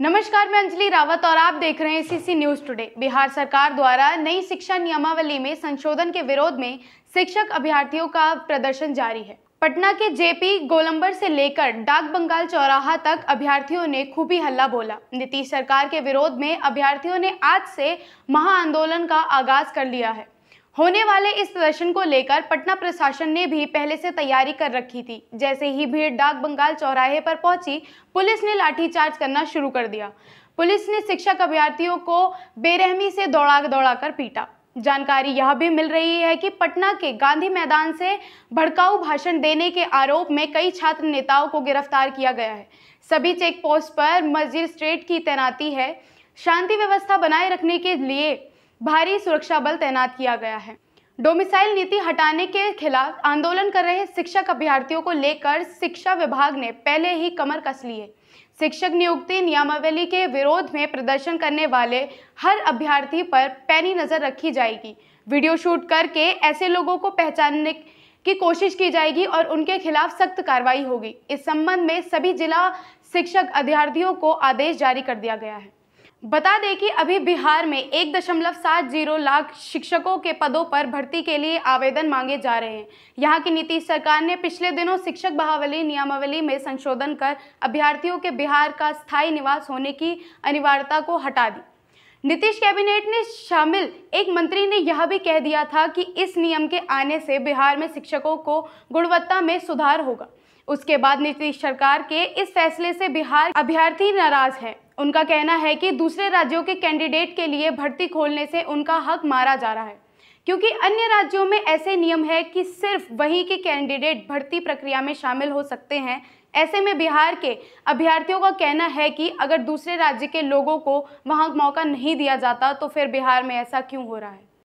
नमस्कार मैं अंजलि रावत और आप देख रहे हैं सीसी न्यूज टुडे बिहार सरकार द्वारा नई शिक्षा नियमावली में संशोधन के विरोध में शिक्षक अभ्यर्थियों का प्रदर्शन जारी है पटना के जेपी गोलंबर से लेकर डाक बंगाल चौराहा तक अभ्यर्थियों ने खूबी हल्ला बोला नीतीश सरकार के विरोध में अभ्यर्थियों ने आज से महा आंदोलन का आगाज कर लिया है होने वाले इस प्रदर्शन को लेकर पटना प्रशासन ने भी पहले से तैयारी कर रखी थी जैसे ही भीड़ डाक बंगाल चौराहे पर पहुंची पुलिस ने लाठीचार्ज करना शुरू कर दिया पुलिस ने शिक्षक अभ्यर्थियों को बेरहमी से दौड़ा दौड़ाकर पीटा जानकारी यह भी मिल रही है कि पटना के गांधी मैदान से भड़काऊ भाषण देने के आरोप में कई छात्र नेताओं को गिरफ्तार किया गया है सभी चेक पोस्ट पर मजिस्ट्रेट की तैनाती है शांति व्यवस्था बनाए रखने के लिए भारी सुरक्षा बल तैनात किया गया है डोमिसाइल नीति हटाने के खिलाफ आंदोलन कर रहे शिक्षक अभ्यर्थियों को लेकर शिक्षा विभाग ने पहले ही कमर कस ली है शिक्षक नियुक्ति नियमावली के विरोध में प्रदर्शन करने वाले हर अभ्यर्थी पर पैनी नज़र रखी जाएगी वीडियो शूट करके ऐसे लोगों को पहचानने की कोशिश की जाएगी और उनके खिलाफ सख्त कार्रवाई होगी इस संबंध में सभी जिला शिक्षक अभ्यर्थियों को आदेश जारी कर दिया गया है बता दें कि अभी बिहार में एक दशमलव सात जीरो लाख शिक्षकों के पदों पर भर्ती के लिए आवेदन मांगे जा रहे हैं यहाँ की नीतीश सरकार ने पिछले दिनों शिक्षक बहावली नियमावली में संशोधन कर अभ्यर्थियों के बिहार का स्थायी निवास होने की अनिवार्यता को हटा दी नीतीश कैबिनेट ने शामिल एक मंत्री ने यह भी कह दिया था कि इस नियम के आने से बिहार में शिक्षकों को गुणवत्ता में सुधार होगा उसके बाद नीतीश सरकार के इस फैसले से बिहार अभ्यर्थी नाराज हैं उनका कहना है कि दूसरे राज्यों के कैंडिडेट के लिए भर्ती खोलने से उनका हक मारा जा रहा है क्योंकि अन्य राज्यों में ऐसे नियम है कि सिर्फ वहीं के कैंडिडेट भर्ती प्रक्रिया में शामिल हो सकते हैं ऐसे में बिहार के अभ्यर्थियों का कहना है कि अगर दूसरे राज्य के लोगों को वहाँ मौका नहीं दिया जाता तो फिर बिहार में ऐसा क्यों हो रहा है